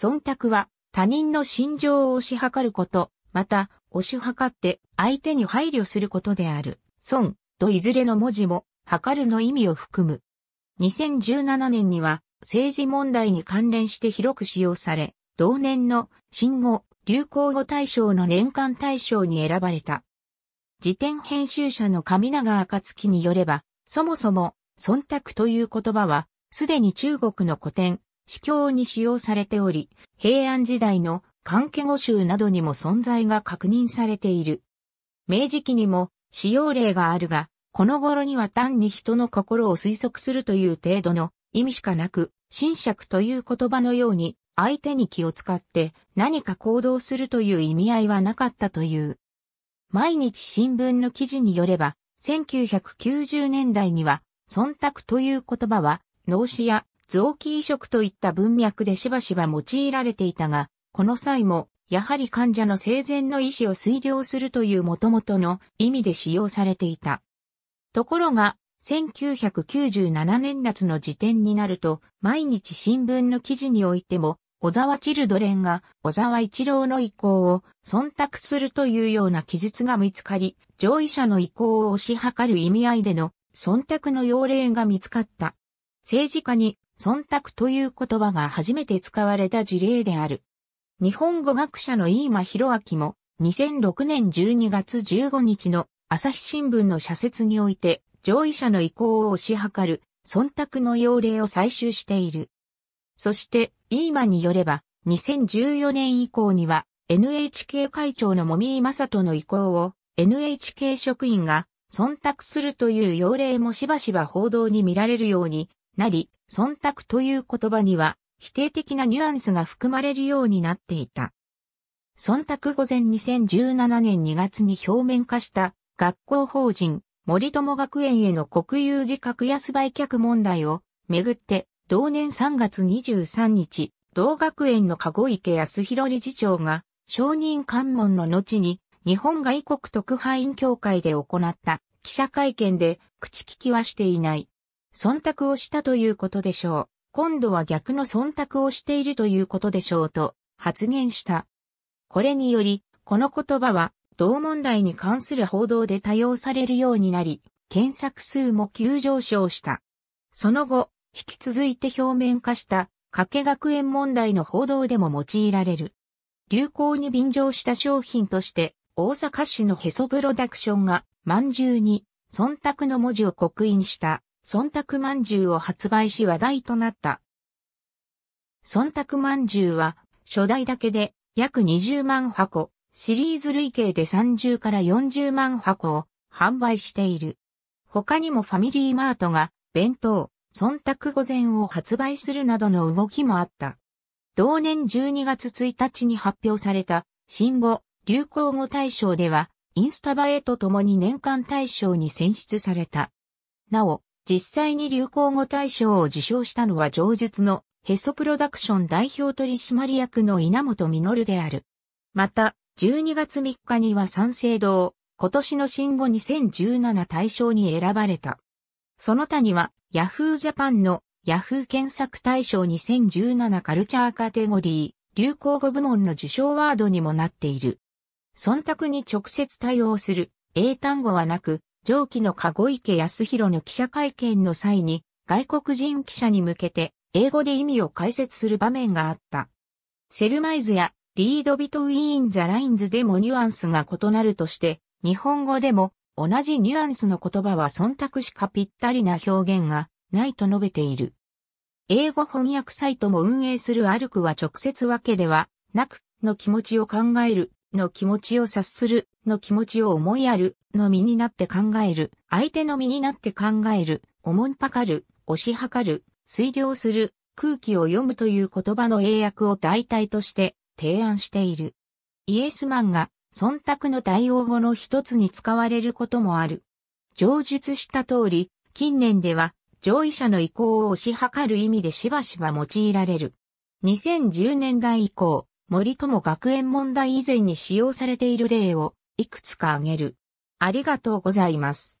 忖度は他人の心情を押し量ること、また、押し量って相手に配慮することである。損といずれの文字も、測るの意味を含む。2017年には政治問題に関連して広く使用され、同年の新語・流行語大賞の年間大賞に選ばれた。辞典編集者の上永暁によれば、そもそも、忖度という言葉は、すでに中国の古典、司教に使用されており、平安時代の関係語集などにも存在が確認されている。明治期にも使用例があるが、この頃には単に人の心を推測するという程度の意味しかなく、神釈という言葉のように相手に気を使って何か行動するという意味合いはなかったという。毎日新聞の記事によれば、1990年代には、忖度という言葉は、脳死や臓器移植といった文脈でしばしば用いられていたが、この際も、やはり患者の生前の意思を推量するという元々の意味で使用されていた。ところが、1997年夏の時点になると、毎日新聞の記事においても、小沢チルドレンが小沢一郎の意向を忖度するというような記述が見つかり、上位者の意向を推し量る意味合いでの忖度の要例が見つかった。政治家に忖度という言葉が初めて使われた事例である。日本語学者の飯間博明も2006年12月15日の朝日新聞の社説において上位者の意向を推し量る忖度の要例を採集している。そして飯間によれば2014年以降には NHK 会長のもみいまさとの意向を NHK 職員が忖度するという要例もしばしば報道に見られるようになり、忖度という言葉には、否定的なニュアンスが含まれるようになっていた。忖度午前2017年2月に表面化した学校法人森友学園への国有自格安売却問題をめぐって同年3月23日同学園の籠池康弘理事長が承認関門の後に日本外国特派員協会で行った記者会見で口利きはしていない。忖度をしたということでしょう。今度は逆の忖度をしているということでしょうと発言した。これにより、この言葉は同問題に関する報道で多用されるようになり、検索数も急上昇した。その後、引き続いて表面化した加計学園問題の報道でも用いられる。流行に便乗した商品として、大阪市のヘソプロダクションが、まんじゅうに、忖度の文字を刻印した忖度まんじゅうを発売し話題となった。忖度まんじゅうは、初代だけで約20万箱、シリーズ累計で30から40万箱を販売している。他にもファミリーマートが弁当、忖度午前を発売するなどの動きもあった。同年12月1日に発表された新語・流行語大賞では、インスタ映えとともに年間大賞に選出された。なお、実際に流行語大賞を受賞したのは上述のヘソプロダクション代表取締役の稲本実である。また、12月3日には三省堂、今年の新語2017大賞に選ばれた。その他には、ヤフージャパンのヤフー検索大賞2017カルチャーカテゴリー、流行語部門の受賞ワードにもなっている。忖度に直接対応する英単語はなく、上記の籠池康弘の記者会見の際に、外国人記者に向けて、英語で意味を解説する場面があった。セルマイズやリードビトウィーン・ザ・ラインズでもニュアンスが異なるとして、日本語でも同じニュアンスの言葉は忖度しかぴったりな表現がないと述べている。英語翻訳サイトも運営するアルクは直接わけではなくの気持ちを考えるの気持ちを察するの気持ちを思いやるの身になって考える、相手の身になって考える、おもんぱかる、押し量る、推量する、空気を読むという言葉の英訳を代替として提案している。イエスマンが忖度の対応語の一つに使われることもある。上述した通り、近年では上位者の意向を推し量る意味でしばしば用いられる。2010年代以降、森友学園問題以前に使用されている例をいくつか挙げる。ありがとうございます。